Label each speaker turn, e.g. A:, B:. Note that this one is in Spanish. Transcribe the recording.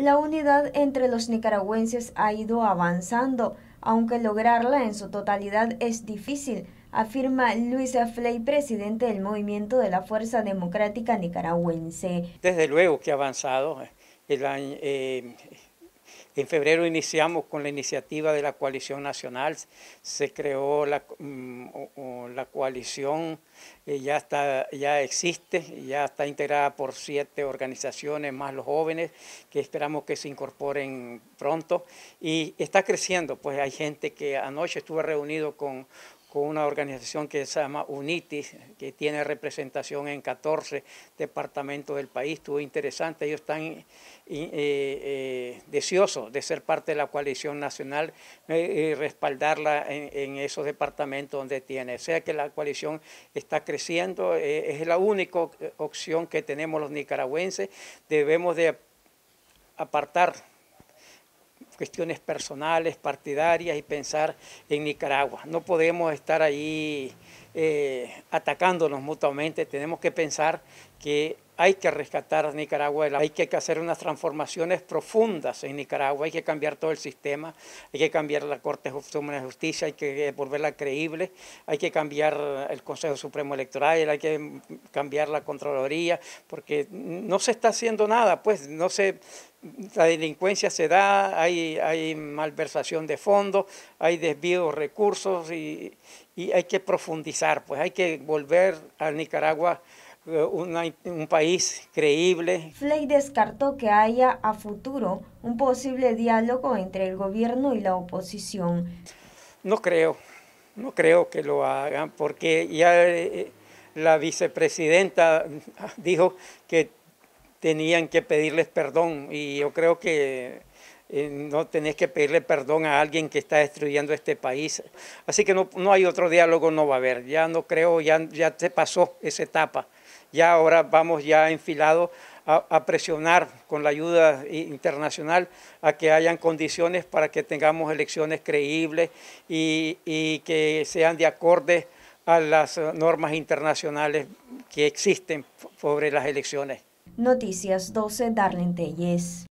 A: La unidad entre los nicaragüenses ha ido avanzando, aunque lograrla en su totalidad es difícil, afirma Luisa Fley, presidente del Movimiento de la Fuerza Democrática Nicaragüense.
B: Desde luego que ha avanzado. Eh, el año, eh, en febrero iniciamos con la iniciativa de la coalición nacional, se creó la, mm, la coalición, eh, ya, está, ya existe, ya está integrada por siete organizaciones más los jóvenes que esperamos que se incorporen pronto y está creciendo, pues hay gente que anoche estuve reunido con con una organización que se llama UNITIS, que tiene representación en 14 departamentos del país. Estuvo interesante, ellos están eh, eh, deseosos de ser parte de la coalición nacional y eh, respaldarla en, esos departamentos donde tiene. O sea que la coalición está creciendo, es la única opción que tenemos los nicaragüenses. Debemos de apartar cuestiones personales, partidarias y pensar en Nicaragua. No podemos estar ahí eh, atacándonos mutuamente, tenemos que pensar que hay que rescatar a Nicaragua, hay que hacer unas transformaciones profundas en Nicaragua, hay que cambiar todo el sistema, hay que cambiar la Corte Suprema de Justicia, hay que volverla creíble, hay que cambiar el Consejo Supremo Electoral, hay que cambiar la Contraloría, porque no se está haciendo nada, pues no se la delincuencia se da, hay, hay malversación de fondos, hay desvío de recursos y, y hay que profundizar, pues hay que volver a Nicaragua eh, un país creíble.
A: Flay descartó que haya a futuro un posible diálogo entre el gobierno y la oposición. No
B: creo, no creo que lo hagan, porque ya eh, la vicepresidenta dijo que tenían que pedirles perdón y yo creo que eh, no tenés que pedirle perdón a alguien que está destruyendo este país. Así que no, hay otro diálogo, no va a haber. Ya no creo, ya, ya se pasó esa etapa ya ahora vamos ya enfilados a, presionar con la ayuda internacional a que hayan condiciones para que tengamos elecciones creíbles y, que sean de acorde a las eh, normas internacionales que existen sobre las elecciones.
A: Noticias 12, Darlene Telles.